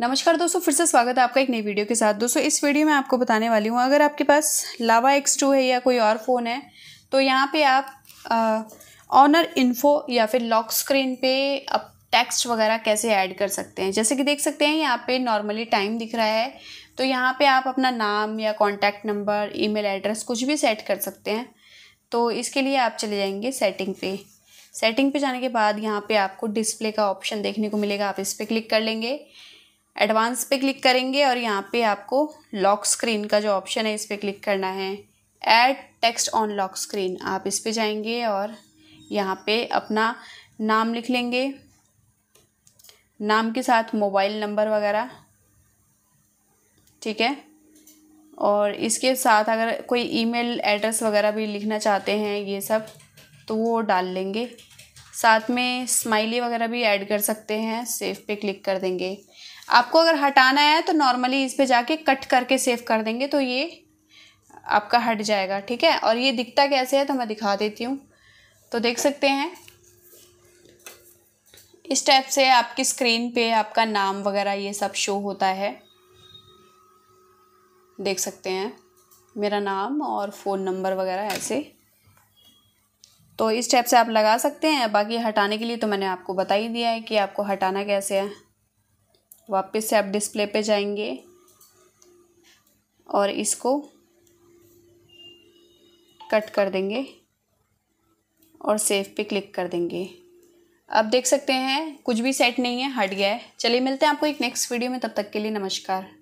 नमस्कार दोस्तों फिर से स्वागत है आपका एक नई वीडियो के साथ दोस्तों इस वीडियो में आपको बताने वाली हूँ अगर आपके पास लावा एक्स टू है या कोई और फ़ोन है तो यहाँ पे आप ऑनर इन्फो या फिर लॉक स्क्रीन पे आप टेक्स्ट वगैरह कैसे ऐड कर सकते हैं जैसे कि देख सकते हैं यहाँ पे नॉर्मली टाइम दिख रहा है तो यहाँ पर आप अपना नाम या कॉन्टैक्ट नंबर ई एड्रेस कुछ भी सेट कर सकते हैं तो इसके लिए आप चले जाएंगे सेटिंग पे सेटिंग पे जाने के बाद यहाँ पर आपको डिस्प्ले का ऑप्शन देखने को मिलेगा आप इस पर क्लिक कर लेंगे एडवांस पे क्लिक करेंगे और यहाँ पे आपको लॉक स्क्रीन का जो ऑप्शन है इस पर क्लिक करना है add text on lock screen आप इस पर जाएंगे और यहाँ पे अपना नाम लिख लेंगे नाम के साथ मोबाइल नंबर वगैरह ठीक है और इसके साथ अगर कोई ईमेल एड्रेस वगैरह भी लिखना चाहते हैं ये सब तो वो डाल लेंगे साथ में स्माइली वगैरह भी ऐड कर सकते हैं सेफ पे क्लिक कर देंगे आपको अगर हटाना है तो नॉर्मली इस पे जाके कट करके सेव कर देंगे तो ये आपका हट जाएगा ठीक है और ये दिखता कैसे है तो मैं दिखा देती हूँ तो देख सकते हैं इस टाइप से आपकी स्क्रीन पे आपका नाम वगैरह ये सब शो होता है देख सकते हैं मेरा नाम और फ़ोन नंबर वगैरह ऐसे तो इस टाइप से आप लगा सकते हैं बाकी हटाने के लिए तो मैंने आपको बता ही दिया है कि आपको हटाना कैसे है वापस से आप डिस्प्ले पे जाएंगे और इसको कट कर देंगे और सेव पे क्लिक कर देंगे आप देख सकते हैं कुछ भी सेट नहीं है हट गया है चलिए मिलते हैं आपको एक नेक्स्ट वीडियो में तब तक के लिए नमस्कार